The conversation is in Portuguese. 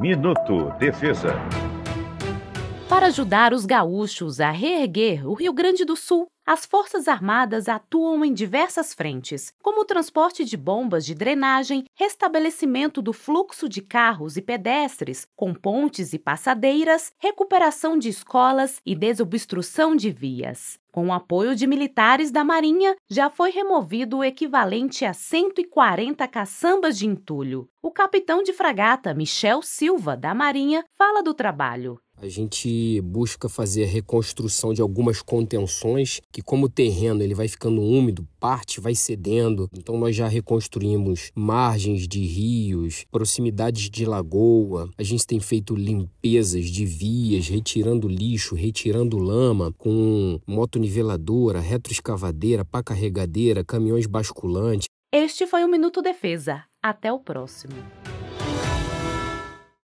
Minuto Defesa. Para ajudar os gaúchos a reerguer o Rio Grande do Sul, as Forças Armadas atuam em diversas frentes, como o transporte de bombas de drenagem, restabelecimento do fluxo de carros e pedestres, com pontes e passadeiras, recuperação de escolas e desobstrução de vias. Com o apoio de militares da Marinha, já foi removido o equivalente a 140 caçambas de entulho. O capitão de fragata Michel Silva, da Marinha, fala do trabalho. A gente busca fazer a reconstrução de algumas contenções, que como o terreno ele vai ficando úmido, parte vai cedendo. Então nós já reconstruímos margens de rios, proximidades de lagoa. A gente tem feito limpezas de vias, retirando lixo, retirando lama com motoniveladora, retroescavadeira, pá carregadeira, caminhões basculantes. Este foi o Minuto Defesa. Até o próximo.